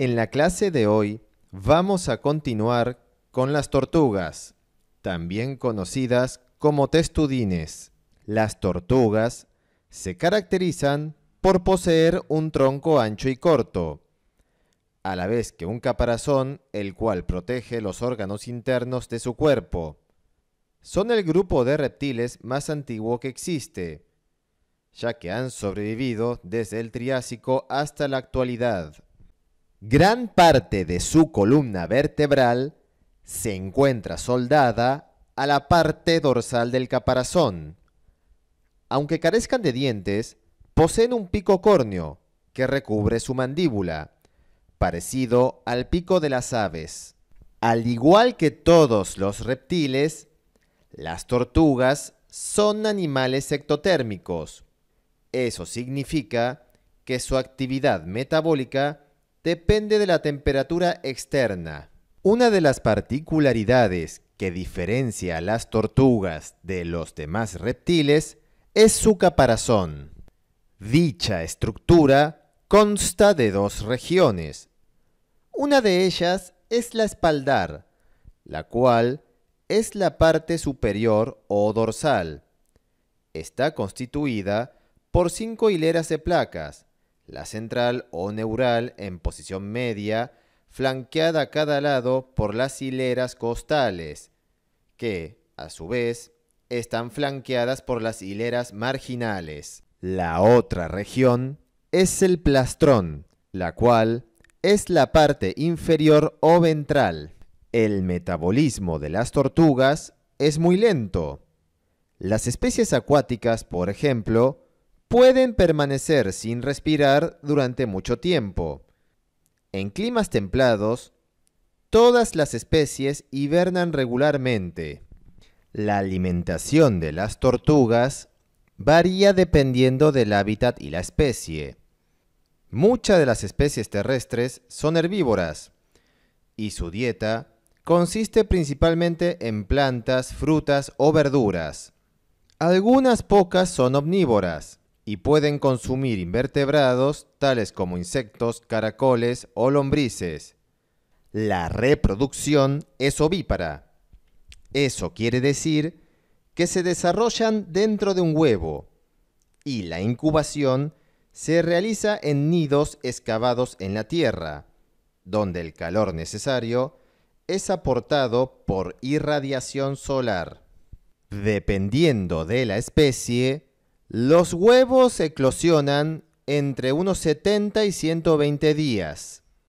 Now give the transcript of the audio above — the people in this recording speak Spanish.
En la clase de hoy vamos a continuar con las tortugas, también conocidas como testudines. Las tortugas se caracterizan por poseer un tronco ancho y corto, a la vez que un caparazón, el cual protege los órganos internos de su cuerpo. Son el grupo de reptiles más antiguo que existe, ya que han sobrevivido desde el Triásico hasta la actualidad. Gran parte de su columna vertebral se encuentra soldada a la parte dorsal del caparazón. Aunque carezcan de dientes, poseen un pico córneo que recubre su mandíbula, parecido al pico de las aves. Al igual que todos los reptiles, las tortugas son animales ectotérmicos. Eso significa que su actividad metabólica depende de la temperatura externa. Una de las particularidades que diferencia a las tortugas de los demás reptiles es su caparazón. Dicha estructura consta de dos regiones. Una de ellas es la espaldar, la cual es la parte superior o dorsal. Está constituida por cinco hileras de placas, la central o neural en posición media, flanqueada a cada lado por las hileras costales, que, a su vez, están flanqueadas por las hileras marginales. La otra región es el plastrón, la cual es la parte inferior o ventral. El metabolismo de las tortugas es muy lento. Las especies acuáticas, por ejemplo, pueden permanecer sin respirar durante mucho tiempo. En climas templados, todas las especies hibernan regularmente. La alimentación de las tortugas varía dependiendo del hábitat y la especie. Muchas de las especies terrestres son herbívoras y su dieta consiste principalmente en plantas, frutas o verduras. Algunas pocas son omnívoras y pueden consumir invertebrados tales como insectos, caracoles o lombrices. La reproducción es ovípara. Eso quiere decir que se desarrollan dentro de un huevo y la incubación se realiza en nidos excavados en la tierra, donde el calor necesario es aportado por irradiación solar. Dependiendo de la especie, los huevos eclosionan entre unos 70 y 120 días.